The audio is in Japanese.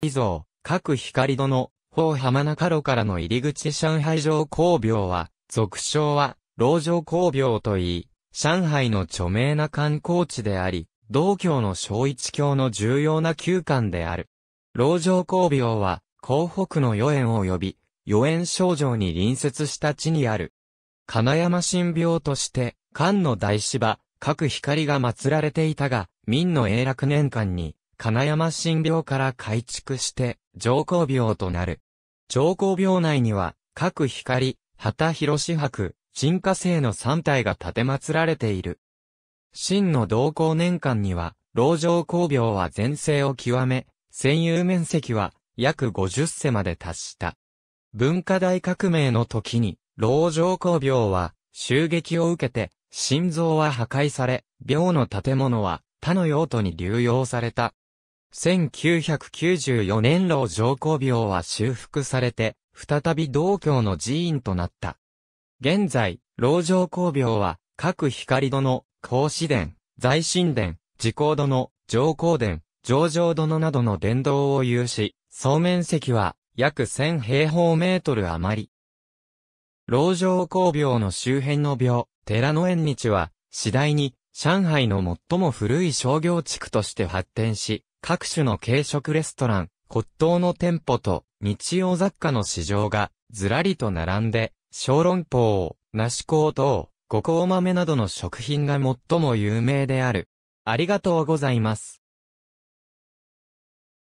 以上、各光殿、方浜中路からの入り口上海城工業は、俗称は、老城工業といい、上海の著名な観光地であり、道教の小一教の重要な休館である。老城工業は、江北の予園及び、予園症状に隣接した地にある。金山神廟として、漢の大芝、各光が祀られていたが、明の永楽年間に、金山新病から改築して、上皇廟となる。上皇廟内には、各光、旗広志博、神火聖の三体が建て祀られている。真の同行年間には、老上皇廟は全盛を極め、占有面積は約50世まで達した。文化大革命の時に、老上皇廟は襲撃を受けて、心臓は破壊され、廟の建物は他の用途に流用された。1994年老上皇廟は修復されて、再び道教の寺院となった。現在、老上皇廟は、各光殿、孔子殿、在神殿、自公殿、上皇殿、上場殿などの殿堂を有し、総面積は約1000平方メートル余り。老城皇廟の周辺の廟、寺の縁日は、次第に上海の最も古い商業地区として発展し、各種の軽食レストラン、骨董の店舗と日用雑貨の市場がずらりと並んで、小籠包、梨香等、五香豆などの食品が最も有名である。ありがとうございます。